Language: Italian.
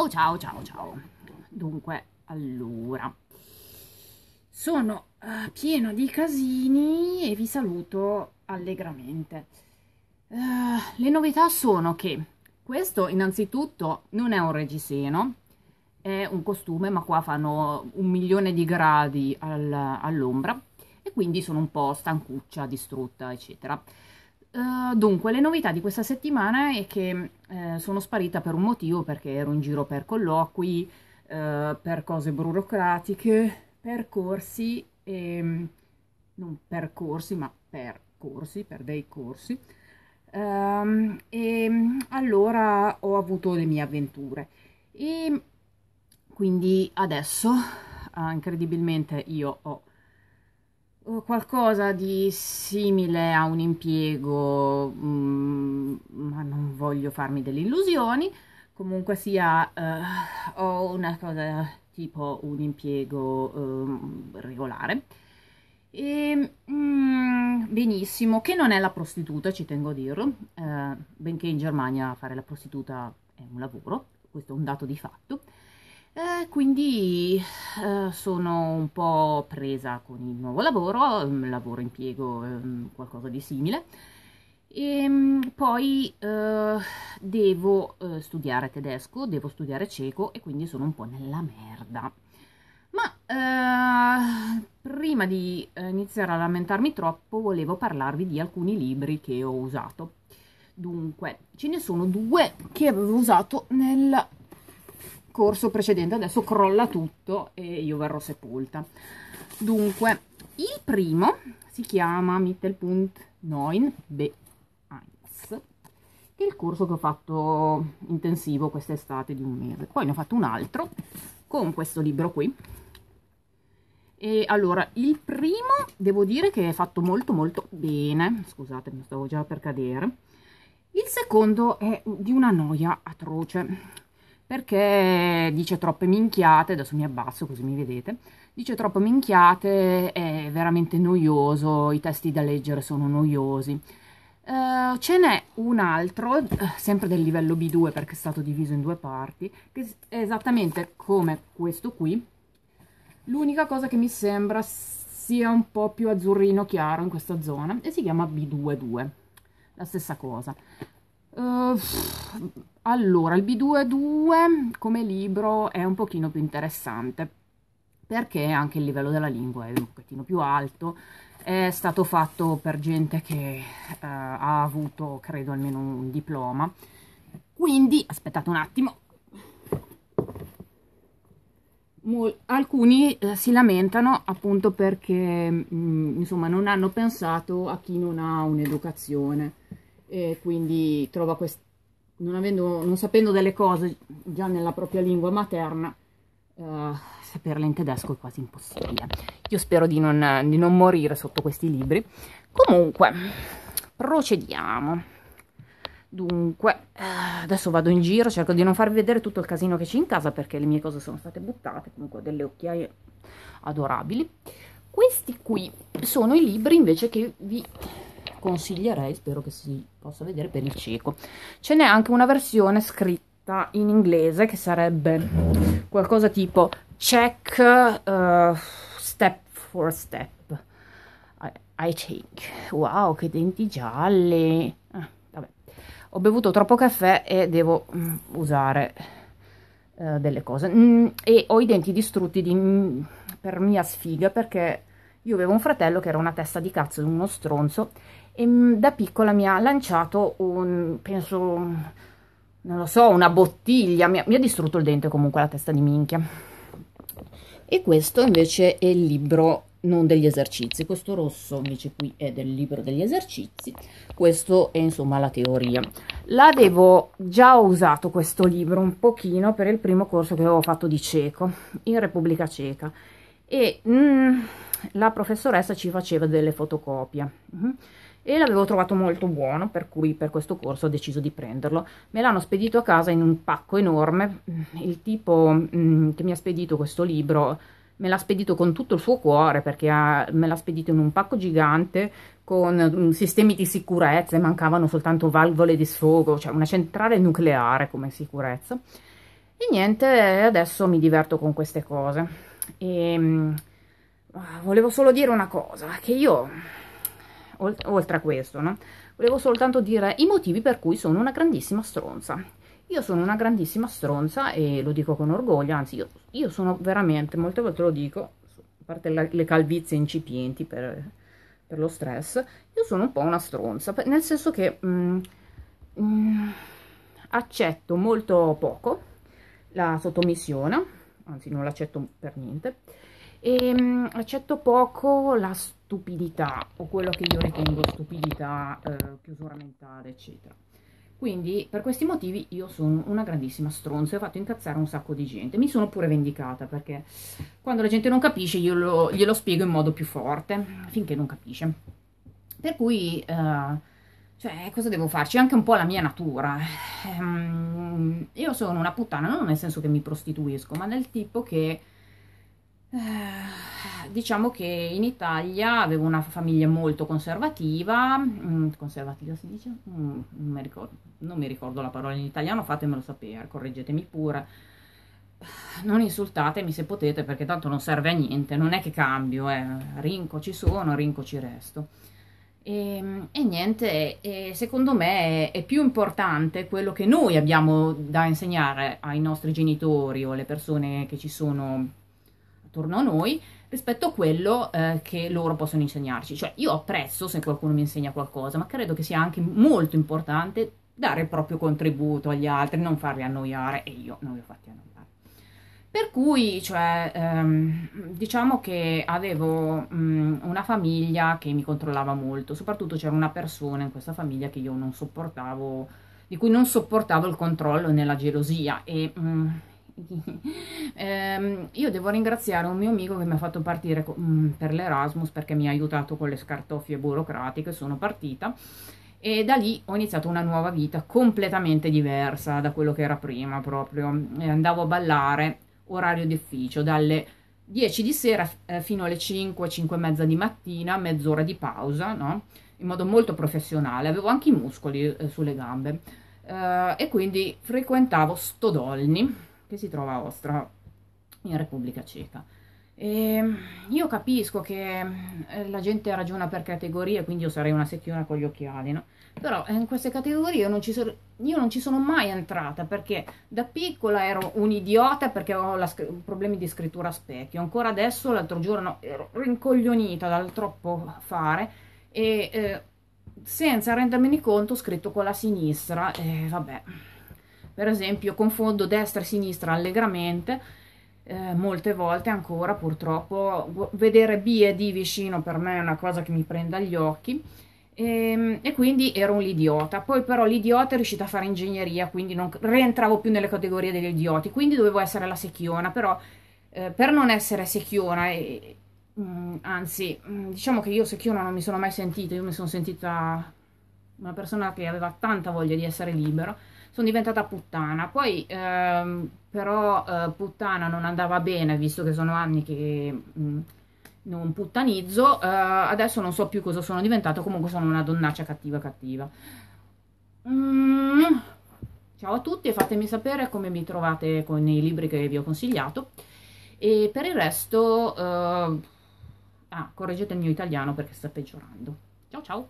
Ciao, ciao, ciao, ciao. Dunque, allora, sono uh, pieno di casini e vi saluto allegramente. Uh, le novità sono che questo innanzitutto non è un reggiseno, è un costume, ma qua fanno un milione di gradi al, all'ombra e quindi sono un po' stancuccia, distrutta, eccetera. Uh, dunque, le novità di questa settimana è che eh, sono sparita per un motivo, perché ero in giro per colloqui, eh, per cose burocratiche, per corsi, e, ehm, non per corsi, ma per corsi, per dei corsi. Um, e allora ho avuto le mie avventure. E quindi adesso, uh, incredibilmente, io ho Qualcosa di simile a un impiego, mm, ma non voglio farmi delle illusioni. Comunque sia, uh, ho una cosa tipo un impiego um, regolare. E, mm, benissimo, che non è la prostituta, ci tengo a dirlo, eh, benché in Germania fare la prostituta è un lavoro, questo è un dato di fatto eh, quindi eh, sono un po' presa con il nuovo lavoro, mm, lavoro impiego, ehm, qualcosa di simile, e ehm, poi eh, devo eh, studiare tedesco, devo studiare cieco e quindi sono un po' nella merda. Ma eh, prima di eh, iniziare a lamentarmi troppo volevo parlarvi di alcuni libri che ho usato. Dunque, ce ne sono due che avevo usato nel corso precedente, adesso crolla tutto e io verrò sepolta. Dunque, il primo si chiama Mittelpunkt 9 B1, che è il corso che ho fatto intensivo quest'estate di un mese. Poi ne ho fatto un altro con questo libro qui. E allora, il primo devo dire che è fatto molto molto bene, scusate, mi stavo già per cadere. Il secondo è di una noia atroce perché dice troppe minchiate, adesso mi abbasso così mi vedete, dice troppe minchiate, è veramente noioso, i testi da leggere sono noiosi. Uh, ce n'è un altro, eh, sempre del livello B2 perché è stato diviso in due parti, che è esattamente come questo qui. L'unica cosa che mi sembra sia un po' più azzurrino chiaro in questa zona e si chiama B22, la stessa cosa. Uh, allora, il B2-2 come libro è un pochino più interessante perché anche il livello della lingua è un pochettino più alto è stato fatto per gente che uh, ha avuto credo almeno un diploma quindi aspettate un attimo alcuni eh, si lamentano appunto perché mh, mm, insomma non hanno pensato a chi non ha un'educazione e quindi trova questo non, avendo, non sapendo delle cose già nella propria lingua materna, eh, saperle in tedesco è quasi impossibile. Io spero di non, di non morire sotto questi libri. Comunque, procediamo. Dunque, eh, adesso vado in giro, cerco di non farvi vedere tutto il casino che c'è in casa perché le mie cose sono state buttate, comunque ho delle occhiaie adorabili. Questi qui sono i libri invece che vi consiglierei, spero che si possa vedere per il cieco. Ce n'è anche una versione scritta in inglese che sarebbe qualcosa tipo check uh, step for step. I, I check. Wow, che denti gialli. Ah, vabbè. Ho bevuto troppo caffè e devo mm, usare uh, delle cose. Mm, e ho i denti distrutti di, mm, per mia sfiga perché io avevo un fratello che era una testa di cazzo, uno stronzo, e mm, da piccola mi ha lanciato un, penso, non lo so, una bottiglia, mi ha, mi ha distrutto il dente comunque la testa di minchia. E questo invece è il libro non degli esercizi, questo rosso invece qui è del libro degli esercizi, questo è insomma la teoria. L'avevo già usato questo libro un pochino per il primo corso che avevo fatto di cieco, in Repubblica Ceca, e mm, la professoressa ci faceva delle fotocopie mm-hmm. e l'avevo trovato molto buono per cui per questo corso ho deciso di prenderlo me l'hanno spedito a casa in un pacco enorme mm, il tipo mm, che mi ha spedito questo libro me l'ha spedito con tutto il suo cuore perché ha, me l'ha spedito in un pacco gigante con mm, sistemi di sicurezza e mancavano soltanto valvole di sfogo, cioè una centrale nucleare come sicurezza. E niente, adesso mi diverto con queste cose. E, ehm, volevo solo dire una cosa, che io, oltre a questo, no? volevo soltanto dire i motivi per cui sono una grandissima stronza. Io sono una grandissima stronza e lo dico con orgoglio, anzi io, io sono veramente, molte volte lo dico, a parte la, le calvizie incipienti per, per, lo stress, io sono un po' una stronza, nel senso che mh, mm, mh, mm, accetto molto poco la sottomissione, anzi non l'accetto per niente e ehm, mh, accetto poco la stupidità o quello che io ritengo stupidità, eh, chiusura mentale eccetera quindi per questi motivi io sono una grandissima stronza e ho fatto incazzare un sacco di gente. Mi sono pure vendicata perché quando la gente non capisce io lo, glielo spiego in modo più forte finché non capisce. Per cui eh, cioè, cosa devo farci? È anche un po' la mia natura. Ehm, io sono una puttana, non nel senso che mi prostituisco, ma nel tipo che... Eh, diciamo che in Italia avevo una famiglia molto conservativa, mm, conservativa si dice? Mm, non, mi ricordo, non mi ricordo la parola in italiano, fatemelo sapere, correggetemi pure non insultatemi se potete perché tanto non serve a niente, non è che cambio, eh. rinco ci sono, rinco ci resto. E, ehm, e niente, e secondo me è, è, più importante quello che noi abbiamo da insegnare ai nostri genitori o alle persone che ci sono attorno a noi rispetto a quello eh, che loro possono insegnarci. Cioè io apprezzo se qualcuno mi insegna qualcosa, ma credo che sia anche molto importante dare il proprio contributo agli altri, non farli annoiare e io non li ho fatti annoiare. Per cui, cioè, ehm, diciamo che avevo mh, una famiglia che mi controllava molto, soprattutto c'era una persona in questa famiglia che io non sopportavo, di cui non sopportavo il controllo nella gelosia e mh, ehm, io devo ringraziare un mio amico che mi ha fatto partire mh, per l'Erasmus perché mi ha aiutato con le scartoffie burocratiche, sono partita e da lì ho iniziato una nuova vita completamente diversa da quello che era prima proprio, andavo a ballare orario d'ufficio, dalle 10 di sera eh, fino alle 5, 5 e mezza di mattina, mezz'ora di pausa, no? in modo molto professionale, avevo anche i muscoli eh, sulle gambe eh, e quindi frequentavo Stodolni che si trova a Ostra in Repubblica Ceca. E ehm, io capisco che eh, la gente ragiona per categorie, quindi io sarei una secchiona con gli occhiali, no? Però eh, in queste categorie non so, io non ci sono mai entrata perché da piccola ero un idiota perché avevo problemi di scrittura a specchio. Ancora adesso, l'altro giorno, ero rincoglionita dal troppo fare e eh, senza rendermene conto ho scritto con la sinistra e eh, vabbè. Per esempio confondo destra e sinistra allegramente eh, molte volte ancora purtroppo vedere B e D vicino per me è una cosa che mi prende agli occhi e, ehm, e quindi ero un idiota. Poi però l'idiota è riuscita a fare ingegneria, quindi non rientravo più nelle categorie degli idioti, quindi dovevo essere la secchiona, però eh, per non essere secchiona e, mh, mm, anzi, mh, mm, diciamo che io secchiona non mi sono mai sentita, io mi sono sentita una persona che aveva tanta voglia di essere libera sono diventata puttana. Poi ehm, però eh, puttana non andava bene, visto che sono anni che mh, mm, non puttanizzo, eh, adesso non so più cosa sono diventata, comunque sono una donnaccia cattiva cattiva. Mm. Ciao a tutti e fatemi sapere come mi trovate con i libri che vi ho consigliato. E per il resto... Eh, ah, correggete il mio italiano perché sta peggiorando. Ciao ciao!